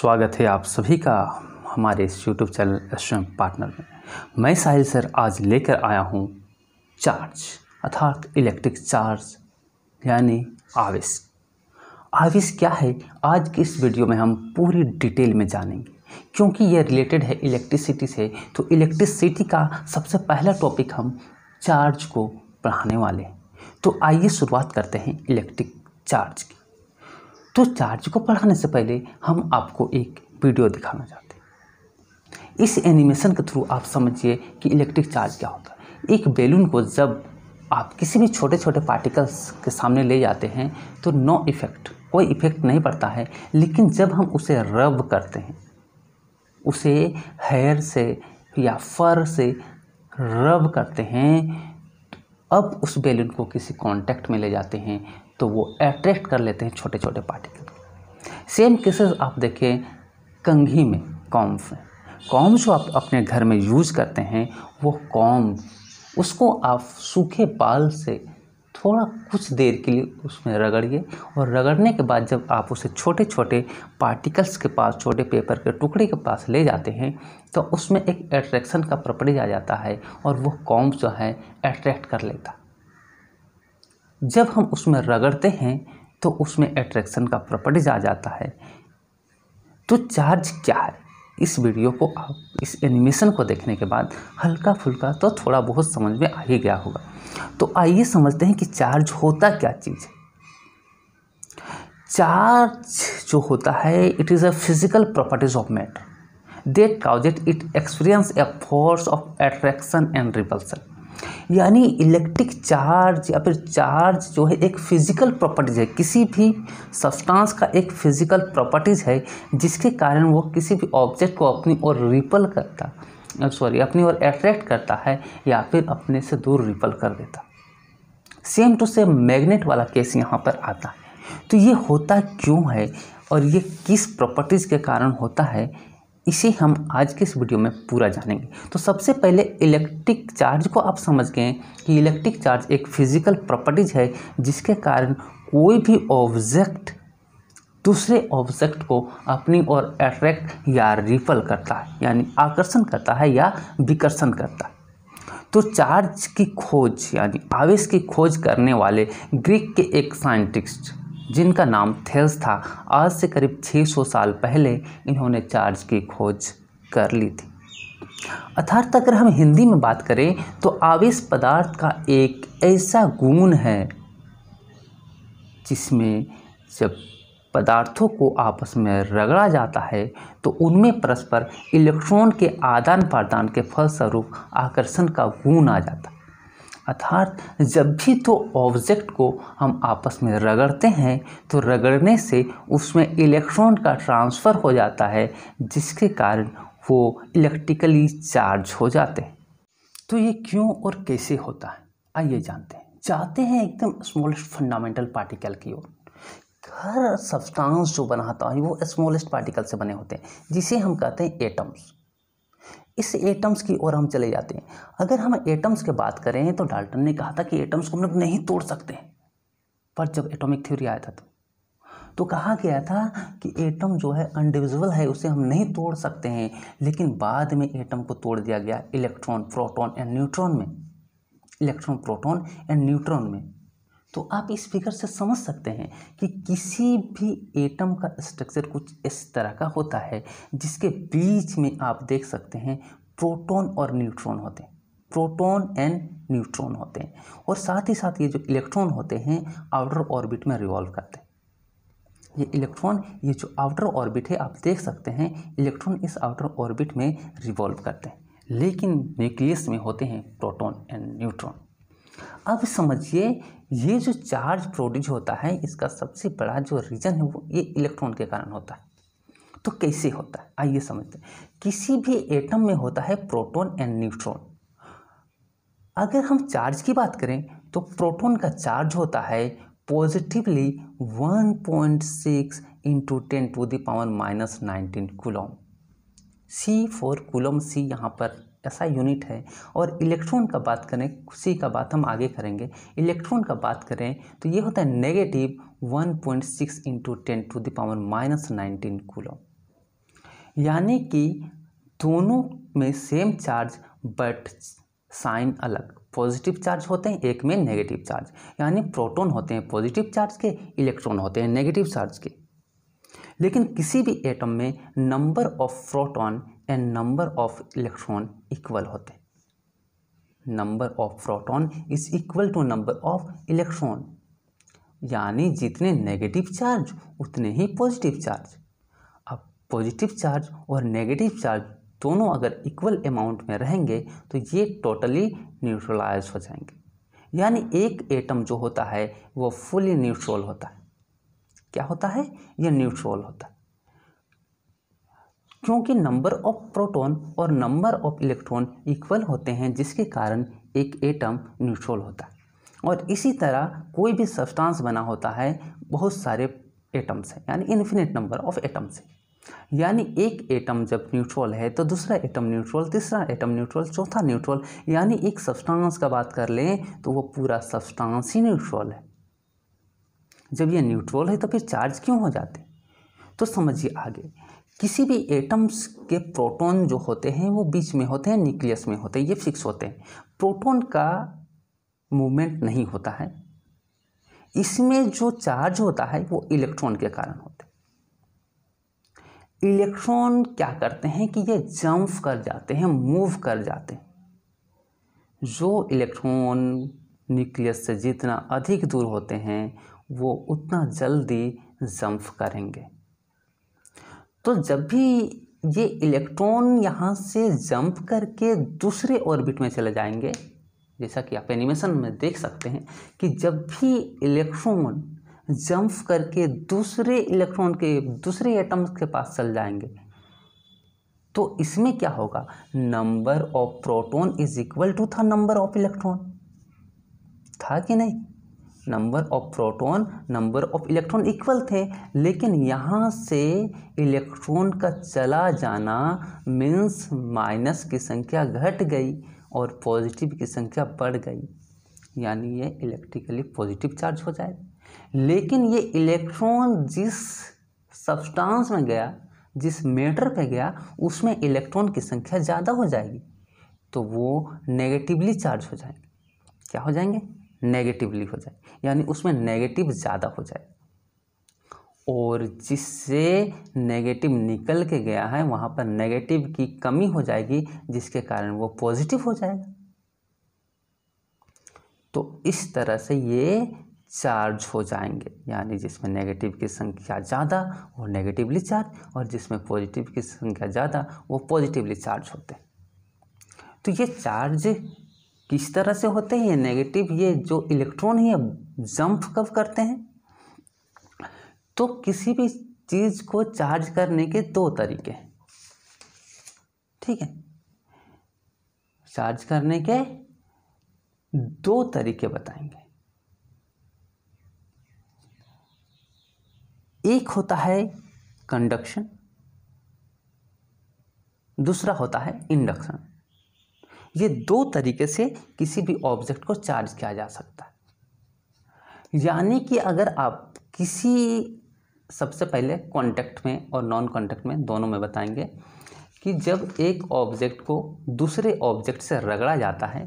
स्वागत है आप सभी का हमारे इस यूट्यूब चैनल एस्ट्रम पार्टनर में मैं साहिल सर आज लेकर आया हूँ चार्ज अर्थात इलेक्ट्रिक चार्ज यानी आवेश आवेश क्या है आज की इस वीडियो में हम पूरी डिटेल में जानेंगे क्योंकि यह रिलेटेड है इलेक्ट्रिसिटी से तो इलेक्ट्रिसिटी का सबसे पहला टॉपिक हम चार्ज को पढ़ाने वाले हैं तो आइए शुरुआत करते हैं इलेक्ट्रिक चार्ज की तो चार्ज को पढ़ाने से पहले हम आपको एक वीडियो दिखाना चाहते हैं इस एनिमेशन के थ्रू आप समझिए कि इलेक्ट्रिक चार्ज क्या होता है एक बैलून को जब आप किसी भी छोटे छोटे पार्टिकल्स के सामने ले जाते हैं तो नो इफ़ेक्ट कोई इफ़ेक्ट नहीं पड़ता है लेकिन जब हम उसे रब करते हैं उसे हेयर से या फर से रब करते हैं तो अब उस बैलून को किसी कांटेक्ट में ले जाते हैं तो वो अट्रैक्ट कर लेते हैं छोटे छोटे पार्टिकल सेम केसेस आप देखें कंघी में कॉम्फ में कॉम जो आप अपने घर में यूज करते हैं वो कॉम उसको आप सूखे बाल से थोड़ा कुछ देर के लिए उसमें रगड़िए और रगड़ने के बाद जब आप उसे छोटे छोटे पार्टिकल्स के पास छोटे पेपर के टुकड़े के पास ले जाते हैं तो उसमें एक एट्रैक्शन का प्रॉपर्टी आ जाता है और वो कॉम्ब जो है अट्रैक्ट कर लेता जब हम उसमें रगड़ते हैं तो उसमें एट्रैक्शन का प्रॉपर्टीज आ जाता है तो चार्ज क्या है इस वीडियो को आप इस एनिमेशन को देखने के बाद हल्का फुल्का तो थोड़ा बहुत समझ में आ ही गया होगा तो आइए समझते हैं कि चार्ज होता क्या चीज़ है चार्ज जो होता है it is a physical properties of matter that cause it experience a force of attraction and repulsion यानी इलेक्ट्रिक चार्ज या फिर चार्ज जो है एक फिज़िकल प्रॉपर्टीज़ है किसी भी सब्सटेंस का एक फिज़िकल प्रॉपर्टीज़ है जिसके कारण वो किसी भी ऑब्जेक्ट को अपनी ओर रिपल करता सॉरी अपनी ओर अट्रैक्ट करता है या फिर अपने से दूर रिपल कर देता सेम टू सेम मैग्नेट वाला केस यहाँ पर आता है तो ये होता क्यों है और ये किस प्रॉपर्टीज़ के कारण होता है इसे हम आज के इस वीडियो में पूरा जानेंगे तो सबसे पहले इलेक्ट्रिक चार्ज को आप समझ गए कि इलेक्ट्रिक चार्ज एक फिजिकल प्रॉपर्टीज है जिसके कारण कोई भी ऑब्जेक्ट दूसरे ऑब्जेक्ट को अपनी ओर अट्रैक्ट या रिपल करता है यानी आकर्षण करता है या विकर्षण करता है तो चार्ज की खोज यानी आवेश की खोज करने वाले ग्रीक के एक साइंटिस्ट जिनका नाम थेल्स था आज से करीब 600 साल पहले इन्होंने चार्ज की खोज कर ली थी अर्थात अगर हम हिंदी में बात करें तो आवेश पदार्थ का एक ऐसा गुण है जिसमें जब पदार्थों को आपस में रगड़ा जाता है तो उनमें परस्पर इलेक्ट्रॉन के आदान प्रदान के फलस्वरूप आकर्षण का गुण आ जाता है अर्थात जब भी दो तो ऑब्जेक्ट को हम आपस में रगड़ते हैं तो रगड़ने से उसमें इलेक्ट्रॉन का ट्रांसफ़र हो जाता है जिसके कारण वो इलेक्ट्रिकली चार्ज हो जाते हैं तो ये क्यों और कैसे होता है आइए जानते हैं जाते हैं एकदम स्मॉलेस्ट फंडामेंटल पार्टिकल की ओर हर सब्सटेंस जो बनाता है वो स्मॉलेस्ट पार्टिकल से बने होते हैं जिसे हम कहते हैं एटम्स इस एटम्स की ओर हम चले जाते हैं अगर हम एटम्स की बात करें तो डाल्टन ने कहा था कि एटम्स को हम लोग नहीं तोड़ सकते पर जब एटॉमिक थ्योरी आया था तो तो कहा गया था कि एटम जो है अनडिविजिबल है उसे हम नहीं तोड़ सकते हैं लेकिन बाद में एटम को तोड़ दिया गया इलेक्ट्रॉन प्रोटॉन एंड न्यूट्रॉन में इलेक्ट्रॉन प्रोटॉन एंड न्यूट्रॉन में तो आप इस फिगर से समझ सकते हैं कि किसी भी एटम का स्ट्रक्चर कुछ इस तरह का होता है जिसके बीच में आप देख सकते हैं प्रोटॉन और न्यूट्रॉन होते हैं प्रोटॉन एंड न्यूट्रॉन होते हैं और साथ ही साथ ये जो इलेक्ट्रॉन होते हैं आउटर ऑर्बिट में रिवॉल्व करते हैं ये इलेक्ट्रॉन ये जो आउटर ऑर्बिट है आप देख सकते हैं इलेक्ट्रॉन इस आउटर ऑर्बिट में रिवॉल्व करते हैं लेकिन न्यूक्लियस में होते हैं प्रोटॉन एंड न्यूट्रॉन अब समझिए ये जो चार्ज प्रोड्यूस होता है इसका सबसे बड़ा जो रीज़न है वो ये इलेक्ट्रॉन के कारण होता है तो कैसे होता है आइए समझते हैं किसी भी एटम में होता है प्रोटॉन एंड न्यूट्रॉन अगर हम चार्ज की बात करें तो प्रोटॉन का चार्ज होता है positively 1.6 point six into ten to the power minus nineteen coulomb C for coulomb C यहाँ पर ऐसा यूनिट है और इलेक्ट्रॉन का बात करें उसी का बात हम आगे करेंगे इलेक्ट्रॉन का बात करें तो ये होता है negative one point six into ten to the power minus nineteen coulomb यानी कि दोनों में सेम चार्ज बट साइन अलग पॉजिटिव चार्ज होते हैं एक में नेगेटिव चार्ज यानी प्रोटोन होते हैं पॉजिटिव चार्ज के इलेक्ट्रॉन होते हैं नेगेटिव चार्ज के लेकिन किसी भी एटम में number of proton and number of electron equal होते हैं number of proton is equal to number of electron यानी जितने नेगेटिव चार्ज उतने ही पॉजिटिव चार्ज अब पॉजिटिव चार्ज और नेगेटिव चार्ज दोनों अगर इक्वल अमाउंट में रहेंगे तो ये टोटली न्यूट्रलाइज हो जाएंगे यानी एक एटम जो होता है वो फुली न्यूट्रल होता है क्या होता है ये न्यूट्रल होता है क्योंकि नंबर ऑफ प्रोटॉन और नंबर ऑफ इलेक्ट्रॉन इक्वल होते हैं जिसके कारण एक एटम न्यूट्रल होता है और इसी तरह कोई भी सब्सटेंस बना होता है बहुत सारे एटम्स हैं यानी इन्फिनिट नंबर ऑफ एटम्स है यानी एक एटम जब न्यूट्रल है तो दूसरा एटम न्यूट्रल तीसरा एटम न्यूट्रल चौथा न्यूट्रल यानी एक सब्सटेंस का बात कर लें तो वो पूरा सब्सटेंस ही न्यूट्रल है जब ये न्यूट्रल है तो फिर चार्ज क्यों हो जाते तो समझिए आगे किसी भी एटम्स के प्रोटॉन जो होते हैं वो बीच में होते हैं न्यूक्लियस में होते हैं ये फिक्स होते हैं प्रोटॉन का मूवमेंट नहीं होता है इसमें जो चार्ज होता है वो इलेक्ट्रॉन के कारण होते हैं इलेक्ट्रॉन क्या करते हैं कि ये जंप कर जाते हैं मूव कर जाते हैं जो इलेक्ट्रॉन न्यूक्लियस से जितना अधिक दूर होते हैं वो उतना जल्दी जंप करेंगे तो जब भी ये इलेक्ट्रॉन यहाँ से जंप करके दूसरे ऑर्बिट में चले जाएंगे जैसा कि आप एनिमेशन में देख सकते हैं कि जब भी इलेक्ट्रॉन जंप करके दूसरे इलेक्ट्रॉन के दूसरे एटम्स के पास चल जाएंगे तो इसमें क्या होगा number of proton is equal to था नंबर ऑफ इलेक्ट्रॉन था कि नहीं number of proton number of electron equal थे लेकिन यहाँ से इलेक्ट्रॉन का चला जाना मीन्स माइनस की संख्या घट गई और पॉजिटिव की संख्या बढ़ गई यानी ये इलेक्ट्रिकली पॉजिटिव चार्ज हो जाएगा लेकिन ये इलेक्ट्रॉन जिस सब्सटेंस में गया जिस मैटर पे गया उसमें इलेक्ट्रॉन की संख्या ज़्यादा हो जाएगी तो वो नेगेटिवली चार्ज हो जाएंगे क्या हो जाएंगे नेगेटिवली हो जाए यानी उसमें नेगेटिव ज़्यादा हो जाए और जिससे नेगेटिव निकल के गया है वहाँ पर नेगेटिव की कमी हो जाएगी जिसके कारण वो पॉजिटिव हो जाएगा तो इस तरह से ये चार्ज हो जाएंगे यानी जिसमें नेगेटिव की संख्या ज़्यादा वो नेगेटिवली चार्ज और जिसमें पॉजिटिव की संख्या ज़्यादा वो पॉजिटिवली चार्ज होते हैं तो ये चार्ज किस तरह से होते हैं ये नेगेटिव ये जो इलेक्ट्रॉन है जंप कब करते हैं तो किसी भी चीज़ को चार्ज करने के दो तरीके ठीक है चार्ज करने के दो तरीके बताएंगे एक होता है कंडक्शन दूसरा होता है इंडक्शन ये दो तरीके से किसी भी ऑब्जेक्ट को चार्ज किया जा सकता है यानी कि अगर आप किसी सबसे पहले कॉन्टेक्ट में और नॉन कॉन्टेक्ट में दोनों में बताएंगे कि जब एक ऑब्जेक्ट को दूसरे ऑब्जेक्ट से रगड़ा जाता है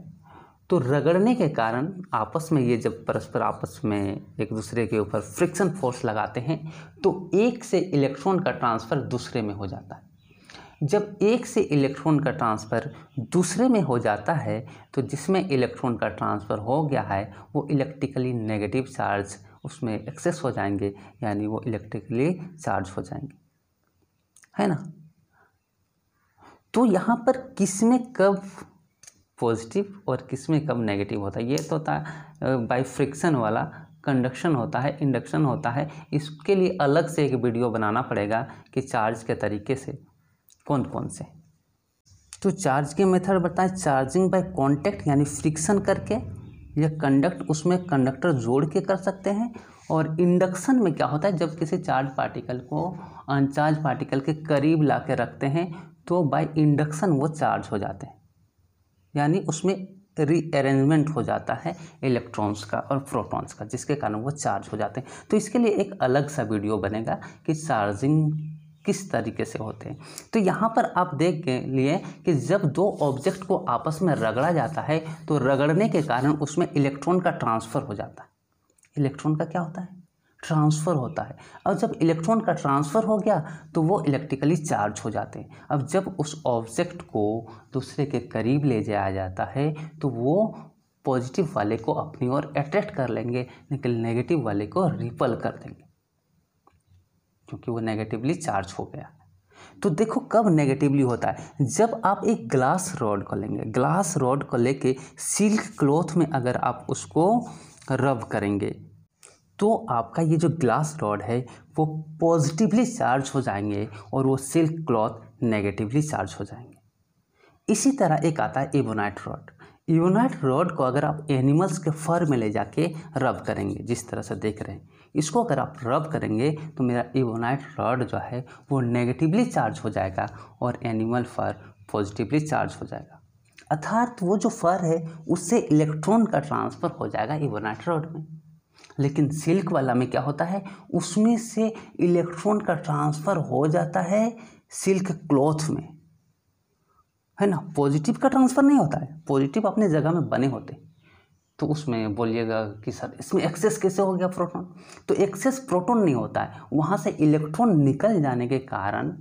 तो रगड़ने के कारण आपस में ये जब परस्पर आपस में एक दूसरे के ऊपर फ्रिक्शन फोर्स लगाते हैं तो एक से इलेक्ट्रॉन का ट्रांसफ़र दूसरे में हो जाता है जब एक से इलेक्ट्रॉन का ट्रांसफ़र दूसरे में हो जाता है तो जिसमें इलेक्ट्रॉन का ट्रांसफ़र हो गया है वो इलेक्ट्रिकली नेगेटिव चार्ज उसमें एक्सेस हो जाएंगे यानी वो इलेक्ट्रिकली चार्ज हो जाएंगे है ना तो यहाँ पर किस में कब पॉजिटिव और किस में कब नेगेटिव होता है ये तो होता बाई फ्रिक्शन वाला कंडक्शन होता है इंडक्शन होता है इसके लिए अलग से एक वीडियो बनाना पड़ेगा कि चार्ज के तरीके से कौन कौन से तो चार्ज के मेथड बताएं चार्जिंग बाय कांटेक्ट यानी फ्रिक्शन करके या कंडक्ट उसमें कंडक्टर जोड़ के कर सकते हैं और इंडक्शन में क्या होता है जब किसी चार्ज पार्टिकल को अनचार्ज पार्टिकल के करीब ला के रखते हैं तो बाय इंडक्शन वो चार्ज हो जाते हैं यानी उसमें रीअरेंजमेंट हो जाता है इलेक्ट्रॉन्स का और प्रोटॉन्स का जिसके कारण वो चार्ज हो जाते हैं तो इसके लिए एक अलग सा वीडियो बनेगा कि चार्जिंग किस तरीके से होते हैं तो यहाँ पर आप देख के लिए कि जब दो ऑब्जेक्ट को आपस में रगड़ा जाता है तो रगड़ने के कारण उसमें इलेक्ट्रॉन का ट्रांसफ़र हो जाता है इलेक्ट्रॉन का क्या होता है ट्रांसफ़र होता है और जब इलेक्ट्रॉन का ट्रांसफ़र हो गया तो वो इलेक्ट्रिकली चार्ज हो जाते हैं अब जब उस ऑब्जेक्ट को दूसरे के करीब ले जाया जाता है तो वो पॉजिटिव वाले को अपनी ओर अट्रैक्ट कर लेंगे लेकिन नेगेटिव तो वाले को रिपल कर देंगे क्योंकि वो नेगेटिवली चार्ज हो गया तो देखो कब नेगेटिवली होता है जब आप एक ग्लास रॉड को लेंगे ग्लास रॉड को लेके सिल्क क्लॉथ में अगर आप उसको रब करेंगे तो आपका ये जो ग्लास रॉड है वो पॉजिटिवली चार्ज हो जाएंगे और वो सिल्क क्लॉथ नेगेटिवली चार्ज हो जाएंगे इसी तरह एक आता है एबोनाइट रॉड यूनाइट रॉड को अगर आप एनिमल्स के फर में ले जाके रब करेंगे जिस तरह से देख रहे हैं इसको अगर आप रब करेंगे तो मेरा यूनाइट रॉड जो है वो नेगेटिवली चार्ज हो जाएगा और एनिमल फर पॉजिटिवली चार्ज हो जाएगा अर्थात वो जो फर है उससे इलेक्ट्रॉन का ट्रांसफ़र हो जाएगा इवोनाइट रॉड में लेकिन सिल्क वाला में क्या होता है उसमें से इलेक्ट्रॉन का ट्रांसफ़र हो जाता है सिल्क क्लॉथ में है ना पॉजिटिव का ट्रांसफ़र नहीं होता है पॉजिटिव अपने जगह में बने होते तो उसमें बोलिएगा कि सर इसमें एक्सेस कैसे हो गया प्रोटॉन तो एक्सेस प्रोटॉन नहीं होता है वहाँ से इलेक्ट्रॉन निकल जाने के कारण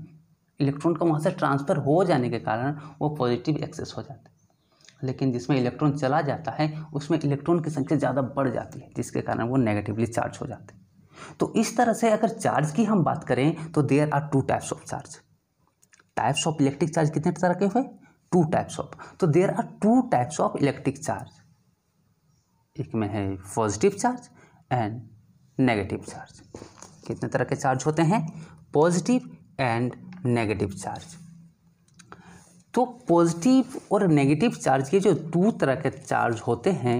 इलेक्ट्रॉन का वहाँ से ट्रांसफ़र हो जाने के कारण वो पॉजिटिव एक्सेस हो जाता है लेकिन जिसमें इलेक्ट्रॉन चला जाता है उसमें इलेक्ट्रॉन की संख्या ज़्यादा बढ़ जाती है जिसके कारण वो नेगेटिवली चार्ज हो जाते हैं तो इस तरह से अगर चार्ज की हम बात करें तो there are two types of charge types of electric charge कितने तरह के हुए टू टाइप्स ऑफ तो there are two types of electric charge एक में है positive charge and negative charge कितने तरह के चार्ज होते हैं पॉजिटिव एंड नेगेटिव चार्ज तो पॉजिटिव और नेगेटिव चार्ज के जो दो तरह के चार्ज होते हैं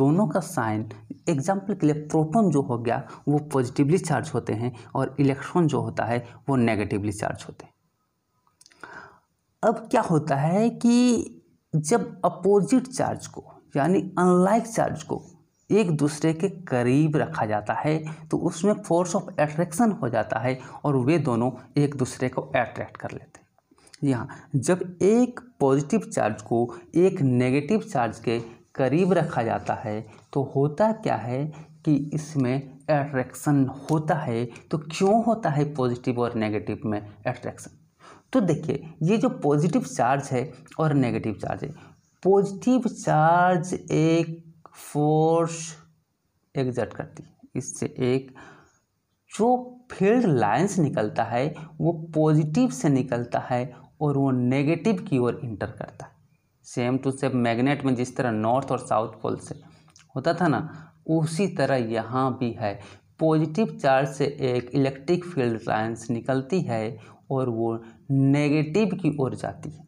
दोनों का साइन एग्जाम्पल के लिए प्रोटॉन जो हो गया वो पॉजिटिवली चार्ज होते हैं और इलेक्ट्रॉन जो होता है वो नेगेटिवली चार्ज होते हैं अब क्या होता है कि जब अपोजिट चार्ज को यानी अनलाइक चार्ज को एक दूसरे के करीब रखा जाता है तो उसमें फोर्स ऑफ एट्रैक्शन हो जाता है और वे दोनों एक दूसरे को अट्रैक्ट कर लेते हैं जी हाँ जब एक पॉजिटिव चार्ज को एक नेगेटिव चार्ज के करीब रखा जाता है तो होता क्या है कि इसमें एट्रैक्शन होता है तो क्यों होता है पॉजिटिव और नेगेटिव में एट्रैक्शन तो देखिए ये जो पॉजिटिव चार्ज है और नेगेटिव चार्ज है पॉजिटिव चार्ज एक फोर्स एग्जर्ट करती है इससे एक जो फील्ड लाइंस निकलता है वो पॉजिटिव से निकलता है और वो नेगेटिव की ओर इंटर करता है सेम टू सेम मैग्नेट में जिस तरह नॉर्थ और साउथ पोल से होता था ना उसी तरह यहाँ भी है पॉजिटिव चार्ज से एक इलेक्ट्रिक फील्ड लाइंस निकलती है और वो नेगेटिव की ओर जाती है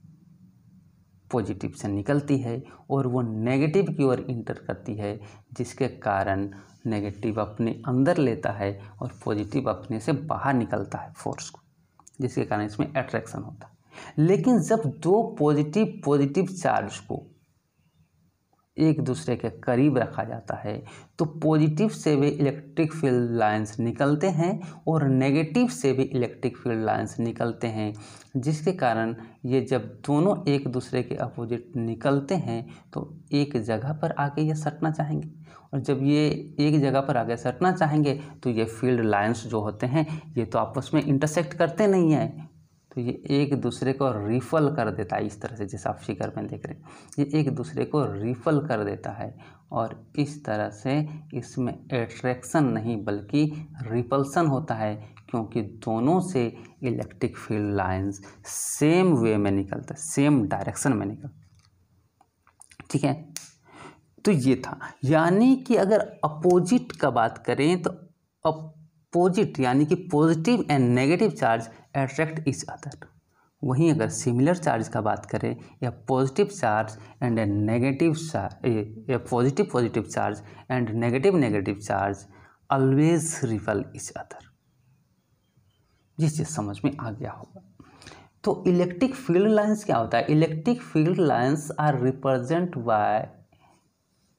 पॉजिटिव से निकलती है और वो नेगेटिव की ओर इंटर करती है जिसके कारण नेगेटिव अपने अंदर लेता है और पॉजिटिव अपने से बाहर निकलता है फोर्स को जिसके कारण इसमें अट्रैक्शन होता है लेकिन जब दो पॉजिटिव पॉजिटिव चार्ज को एक दूसरे के करीब रखा जाता है तो पॉजिटिव से भी इलेक्ट्रिक फील्ड लाइंस निकलते हैं और नेगेटिव से भी इलेक्ट्रिक फील्ड लाइंस निकलते हैं जिसके कारण ये जब दोनों एक दूसरे के अपोजिट निकलते हैं तो एक जगह पर आके ये सटना चाहेंगे और जब ये एक जगह पर आगे सटना चाहेंगे तो ये फील्ड लाइंस जो होते हैं ये तो आपस में इंटरसेक्ट करते नहीं हैं तो ये एक दूसरे को रिफल कर देता है इस तरह से जैसे आप फिगर में देख रहे हैं ये एक दूसरे को रिफल कर देता है और इस तरह से इसमें एट्रैक्शन नहीं बल्कि रिपल्सन होता है क्योंकि दोनों से electric field lines same way में निकलता है सेम डायरेक्शन में निकलता ठीक है तो ये था यानी कि अगर अपोजिट का बात करें तो अप अपोजिट यानी कि positive and negative charge attract each other वहीं अगर सिमिलर चार्ज का बात करें या पॉजिटिव चार्ज एंड नेगेटिव या positive positive charge and negative negative charge always repel each other ये चीज़ समझ में आ गया होगा तो इलेक्ट्रिक फील्ड लाइंस क्या होता है electric field lines are represent by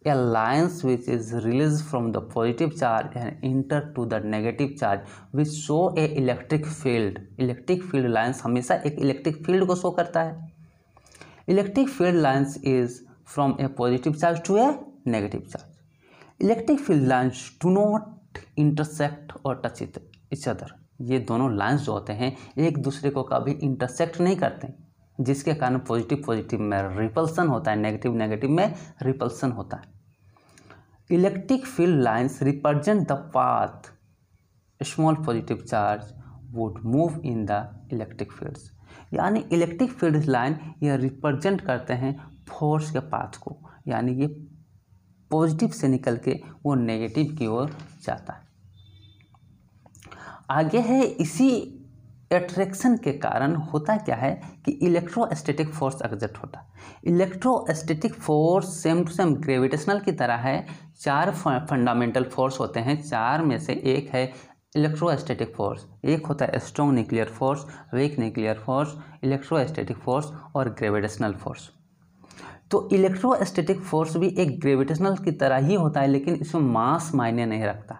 a lines which is released from the positive charge and enter to the negative charge which show a electric field electric field lines हमेशा एक electric field को show करता है electric field lines is from a positive charge to a negative charge electric field lines do not intersect or touch each other ये दोनों lines जो होते हैं एक दूसरे को कभी इंटरसेक्ट नहीं करते हैं जिसके कारण पॉजिटिव पॉजिटिव में रिपल्सन होता है नेगेटिव नेगेटिव में रिपल्सन होता है electric field lines represent the path small positive charge would move in the electric fields यानी इलेक्ट्रिक फील्ड लाइन ये रिप्रजेंट करते हैं फोर्स के पाथ को यानी ये पॉजिटिव से निकल के वो नेगेटिव की ओर जाता है आगे है इसी एट्रैक्शन के कारण होता क्या है कि इलेक्ट्रोस्टैटिक फोर्स एग्जर्ट होता electrostatic force same to same gravitational की तरह है चार फंडामेंटल फोर्स होते हैं चार में से एक है इलेक्ट्रोस्टैटिक फोर्स एक होता है strong nuclear force weak nuclear force electrostatic force और ग्रेविटेशनल फोर्स तो इलेक्ट्रोस्टैटिक फोर्स भी एक ग्रेविटेशनल की तरह ही होता है लेकिन इसमें मास मायने नहीं रखता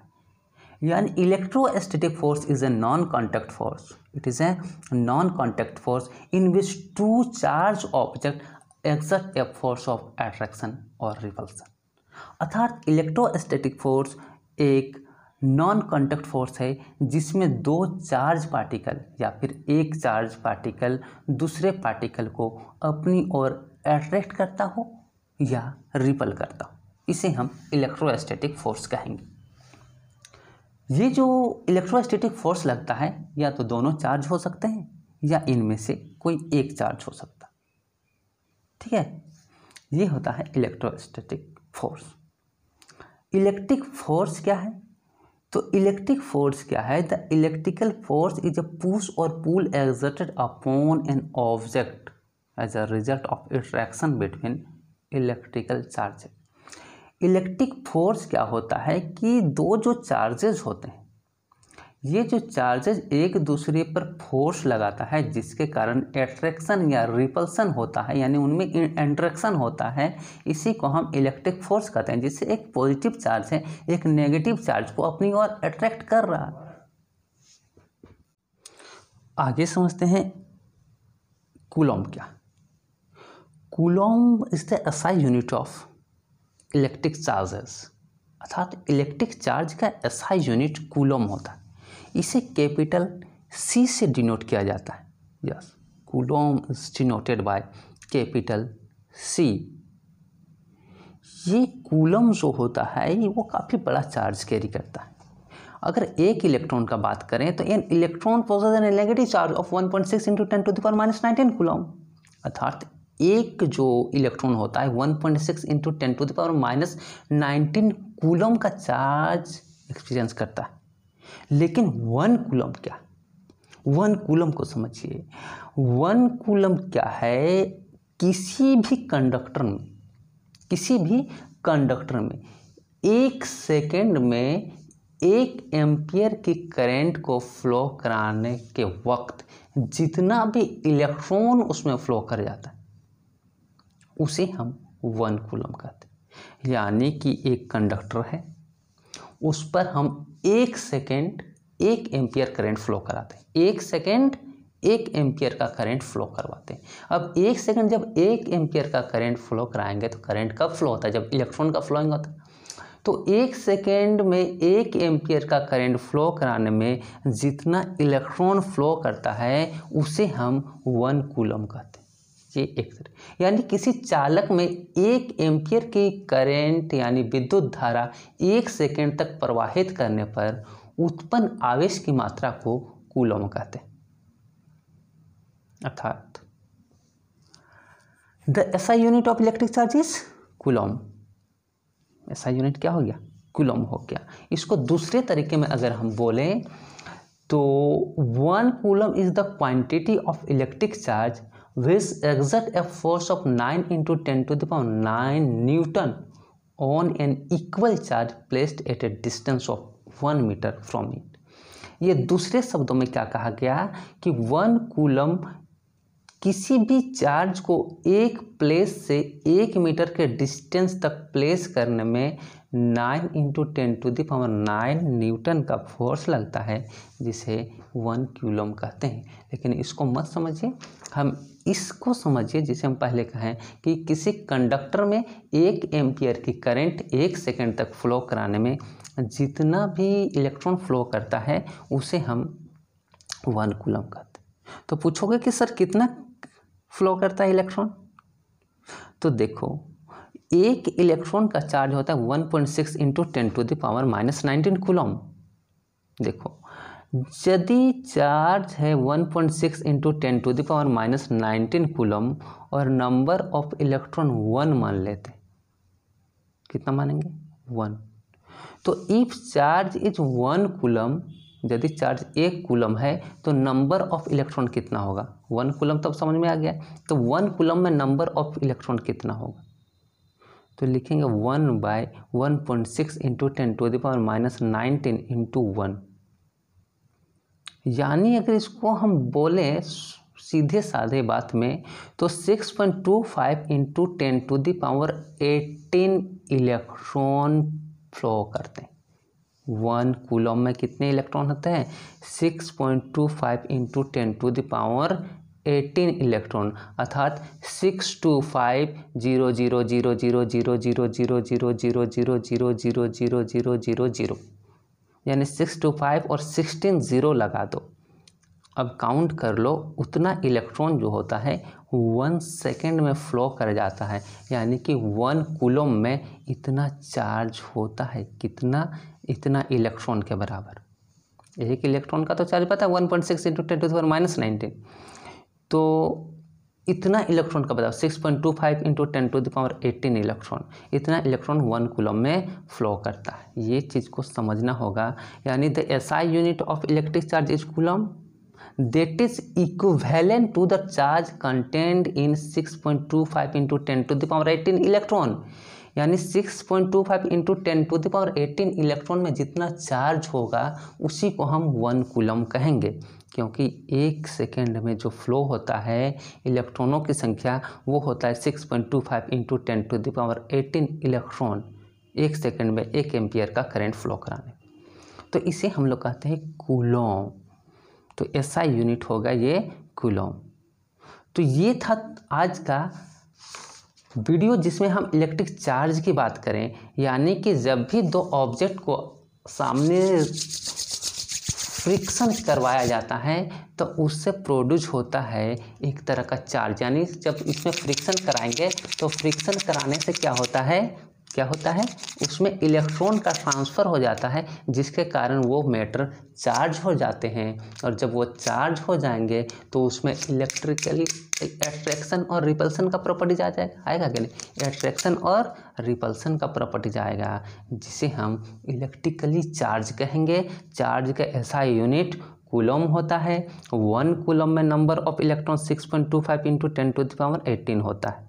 यानी static force is a non contact force it is a non contact force in which two charge object exert a force of attraction और रिपल्सन अर्थात इलेक्ट्रो एस्टेटिक फोर्स एक नॉन कॉन्टैक्ट फोर्स है जिसमें दो चार्ज पार्टिकल या फिर एक charge particle दूसरे पार्टिकल को अपनी ओर एट्रैक्ट करता हो या रिपल करता हो इसे हम इलेक्ट्रोस्टेटिक फोर्स कहेंगे ये जो इलेक्ट्रोस्टैटिक फोर्स लगता है या तो दोनों चार्ज हो सकते हैं या इनमें से कोई एक चार्ज हो सकता ठीक है ये होता है इलेक्ट्रोस्टैटिक फोर्स इलेक्ट्रिक फोर्स क्या है तो इलेक्ट्रिक फोर्स क्या है the electrical force is a push और pull exerted upon an object as a result of attraction between electrical charges electric force क्या होता है कि दो जो चार्जेस होते हैं ये जो चार्जेस एक दूसरे पर फोर्स लगाता है जिसके कारण एट्रैक्शन या रिपल्सन होता है यानी उनमें इंट्रैक्शन होता है इसी को हम इलेक्ट्रिक फोर्स कहते हैं जिससे एक पॉजिटिव चार्ज है एक नेगेटिव चार्ज को अपनी ओर अट्रैक्ट कर रहा है आगे समझते हैं कूलॉम क्या coulomb is the SI unit of electric charges अर्थात इलेक्ट्रिक चार्ज का ऐसा यूनिट कूलम होता है इसे कैपिटल सी से डिनोट किया जाता है yes coulomb is denoted by capital C ये कूलम जो होता है वो काफ़ी बड़ा चार्ज कैरी करता है अगर एक इलेक्ट्रॉन का बात करें तो an electron possesses an negative charge of 1.6 point six into ten to the power minus nineteen coulomb अर्थात एक जो इलेक्ट्रॉन होता है one point six into ten to the power minus nineteen coulomb का चार्ज एक्सपीरियंस करता है लेकिन वन कूलम क्या वन कूलम को समझिए वन कूलम क्या है किसी भी कंडक्टर में किसी भी कंडक्टर में एक सेकेंड में एक एम्पियर की करंट को फ्लो कराने के वक्त जितना भी इलेक्ट्रॉन उसमें फ्लो कर जाता है उसे हम वन कूलम कहते हैं यानी कि एक कंडक्टर है उस पर हम एक सेकेंड एक एम्पियर करंट फ्लो कराते हैं एक सेकेंड एक एम्पियर का करंट फ्लो करवाते हैं अब एक सेकेंड जब एक एम्पियर का करंट फ्लो कराएंगे तो करंट कब फ्लो होता है जब इलेक्ट्रॉन का फ्लोइंग होता है तो एक सेकेंड में एक एम्पियर का करंट फ्लो कराने में जितना इलेक्ट्रॉन फ्लो करता है उसे हम वन कूलम कहते हैं ये एक यानी किसी चालक में एक एम्पियर की करंट यानी विद्युत धारा एक सेकेंड तक प्रवाहित करने पर उत्पन्न आवेश की मात्रा को कूलम कहते अर्थात the SI unit of electric charge is coulomb SI unit क्या हो गया कुलम हो गया इसको दूसरे तरीके में अगर हम बोलें तो one coulomb is the quantity of electric charge which exert a force of nine into ten to the power nine newton on an equal charge placed at a distance of one metre from it ये दूसरे शब्दों में क्या कहा गया कि one coulomb किसी भी चार्ज को एक प्लेस से एक मीटर के डिस्टेंस तक प्लेस करने में nine into ten to the power nine newton का फोर्स लगता है जिसे वन क्यूलम कहते हैं लेकिन इसको मत समझिए हम इसको समझिए जिसे हम पहले कहें कि किसी कंडक्टर में एक एम्पियर की करंट एक सेकंड तक फ्लो कराने में जितना भी इलेक्ट्रॉन फ्लो करता है उसे हम वन कूलम कहते हैं तो पूछोगे कि सर कितना फ्लो करता है इलेक्ट्रॉन तो देखो एक इलेक्ट्रॉन का चार्ज होता है 1.6 point six into ten to the power minus nineteen coulomb देखो यदि चार्ज है 1.6 point six into ten to the power minus nineteen coulomb और नंबर ऑफ इलेक्ट्रॉन वन मान लेते कितना मानेंगे वन तो if charge is one coulomb यदि चार्ज एक कुलम है तो नंबर ऑफ इलेक्ट्रॉन कितना होगा वन कुलम तब समझ में आ गया तो वन कुलम में नंबर ऑफ इलेक्ट्रॉन कितना होगा तो लिखेंगे one by one point six into ten to the power minus nineteen into one यानी अगर इसको हम बोलें सीधे साधे बात में तो 6.25 point two five into ten to the power eighteen electron flow करते हैं वन कूलम में कितने इलेक्ट्रॉन होते हैं 6.25 point two five into ten to the power eighteen electron अर्थात six two five zero zero zero zero zero zero zero zero zero zero zero zero zero zero zero zero यानी six two five और sixteen zero लगा दो अब count कर लो उतना electron जो होता है वन सेकेंड में फ्लो कर जाता है यानी कि वन कूलम में इतना चार्ज होता है कितना इतना इलेक्ट्रॉन के बराबर एक इलेक्ट्रॉन का तो चार्ज पता है one point six into ten to power minus nineteen तो इतना इलेक्ट्रॉन का बताओ 6.25 point two five into ten to the power eighteen electron इतना इलेक्ट्रॉन वन कुलम में फ्लो करता है ये चीज़ को समझना होगा यानी the S I unit of electric charge is coulomb that is equivalent to the charge contained in 6.25 five into ten to the power 18 electron यानी 6.25 point two five into ten to the power eighteen electron में जितना charge होगा उसी को हम one coulomb कहेंगे क्योंकि एक सेकेंड में जो फ्लो होता है इलेक्ट्रॉनों की संख्या वो होता है six point two five into ten to the power eighteen electron एक सेकेंड में एक एम्पियर का करंट फ्लो कराने तो इसे हम लोग कहते हैं कूलोम तो ऐसा यूनिट होगा ये कूलोम तो ये था आज का वीडियो जिसमें हम इलेक्ट्रिक चार्ज की बात करें यानी कि जब भी दो ऑब्जेक्ट को सामने फ्रिक्शन करवाया जाता है तो उससे प्रोड्यूस होता है एक तरह का चार्ज यानी जब इसमें फ्रिक्शन कराएंगे तो फ्रिक्शन कराने से क्या होता है क्या होता है उसमें इलेक्ट्रॉन का ट्रांसफ़र हो जाता है जिसके कारण वो मैटर चार्ज हो जाते हैं और जब वो चार्ज हो जाएंगे तो उसमें इलेक्ट्रिकली एट्रैक्शन और रिपल्सन का प्रॉपर्टी आ जाएगा आएगा क्या नहीं एट्रैक्शन और रिपल्सन का प्रॉपर्टी आएगा जिसे हम इलेक्ट्रिकली चार्ज कहेंगे चार्ज का ऐसा यूनिट कुलम होता है वन कुलम में number of electron six point two five into ten to power eighteen होता है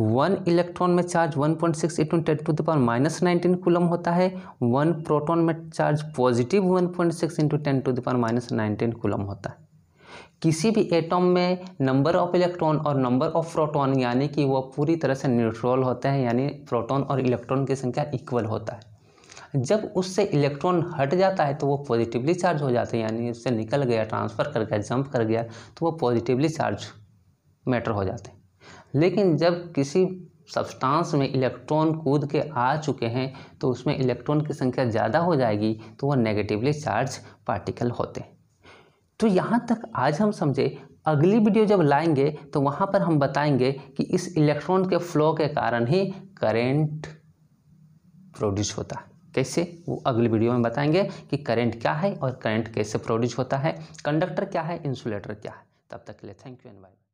वन इलेक्ट्रॉन में charge 1.6 point six into ten to the power minus nineteen coulomb होता है one proton में charge positive 1.6 point six into ten to the power minus nineteen coulomb होता है किसी भी एटम में नंबर ऑफ इलेक्ट्रॉन और नंबर ऑफ प्रोटॉन यानी कि वह पूरी तरह से न्यूट्रल होते हैं यानी प्रोटॉन और इलेक्ट्रॉन की संख्या इक्वल होता है जब उससे इलेक्ट्रॉन हट जाता है तो वो पॉजिटिवली चार्ज हो जाते हैं यानी उससे निकल गया ट्रांसफ़र कर गया जंप कर गया तो वो पॉजिटिवली चार्ज मैटर हो जाते हैं लेकिन जब किसी सब्सटेंस में इलेक्ट्रॉन कूद के आ चुके हैं तो उसमें इलेक्ट्रॉन की संख्या ज़्यादा हो जाएगी तो वह नेगेटिवली चार्ज पार्टिकल होते हैं तो यहाँ तक आज हम समझे अगली वीडियो जब लाएंगे तो वहाँ पर हम बताएंगे कि इस इलेक्ट्रॉन के फ्लो के कारण ही करेंट प्रोड्यूस होता है कैसे वो अगली वीडियो में बताएंगे कि करंट क्या है और करंट कैसे प्रोड्यूस होता है कंडक्टर क्या है इंसुलेटर क्या है तब तक के लिए थैंक यू एंड बाय